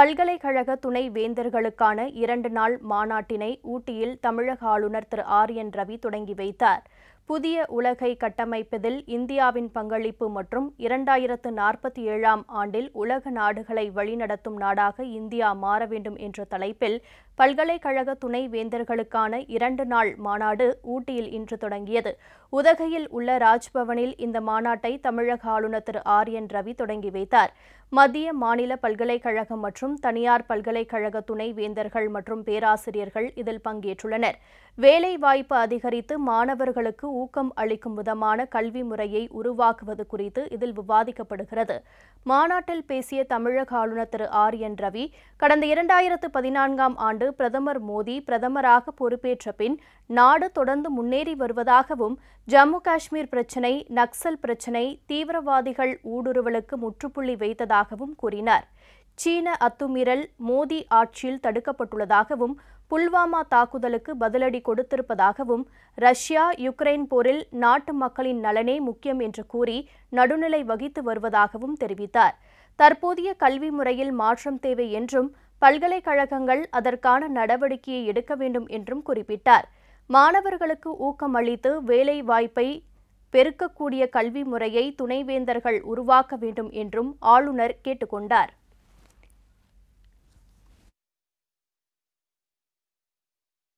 பல்கலைக்கழக துணை வேந்தர்களுக்கான இரண்டு நாள் மாநாட்டினை ஊட்டியில் தமிழக ஆளுநர் திரு ஆர் என் ரவி தொடங்கி வைத்தார் புதிய உலகை கட்டமைப்பதில் இந்தியாவின் பங்களிப்பு மற்றும் இரண்டாயிரத்து நாற்பத்தி ஏழாம் ஆண்டில் உலக நாடுகளை வழிநடத்தும் நாடாக இந்தியா மாற வேண்டும் என்ற தலைப்பில் பல்கலைக்கழக துணைவேந்தர்களுக்கான இரண்டு நாள் மாநாடு ஊட்டியில் இன்று தொடங்கியது உதகையில் உள்ள ராஜ்பவனில் இந்த மாநாட்டை தமிழக ஆளுநர் திரு ஆர் என் ரவி தொடங்கி வைத்தார் மத்திய மாநில பல்கலைக்கழகம் மற்றும் தனியார் பல்கலைக்கழக துணைவேந்தர்கள் மற்றும் பேராசிரியர்கள் இதில் பங்கேற்றுள்ளனர் வேலைவாய்ப்பு அதிகரித்து மாணவர்களுக்கு ஊக்கம் அளிக்கும் விதமான கல்வி முறையை உருவாக்குவது குறித்து இதில் விவாதிக்கப்படுகிறது மாநாட்டில் பேசிய தமிழக ஆளுநர் திரு ஆர் என் ரவி கடந்த இரண்டாயிரத்து பதினான்காம் ஆண்டு பிரதமர் மோடி பிரதமராக பொறுப்பேற்ற பின் நாடு தொடர்ந்து முன்னேறி வருவதாகவும் ஜம்மு காஷ்மீர் பிரச்சினை நக்சல் பிரச்சினை தீவிரவாதிகள் ஊடுருவலுக்கு முற்றுப்புள்ளி வைத்ததாகவும் கூறினார் சீன அத்துமீறல் மோடி ஆட்சியில் தடுக்கப்பட்டுள்ளதாகவும் புல்வாமா தாக்குதலுக்கு பதிலடி கொடுத்திருப்பதாகவும் ரஷ்யா யுக்ரைன் போரில் நாட்டு மக்களின் நலனே முக்கியம் என்று கூறி நடுநிலை வகித்து வருவதாகவும் தெரிவித்தார் தற்போதைய கல்வி முறையில் மாற்றம் தேவை என்றும் பல்கலைக்கழகங்கள் அதற்கான நடவடிக்கையை எடுக்க வேண்டும் என்றும் குறிப்பிட்டார் மாணவர்களுக்கு ஊக்கமளித்து வேலை வாய்ப்பை பெருக்கக்கூடிய கல்வி முறையை துணைவேந்தர்கள் உருவாக்க வேண்டும் என்றும் ஆளுநர் கேட்டுக்கொண்டார்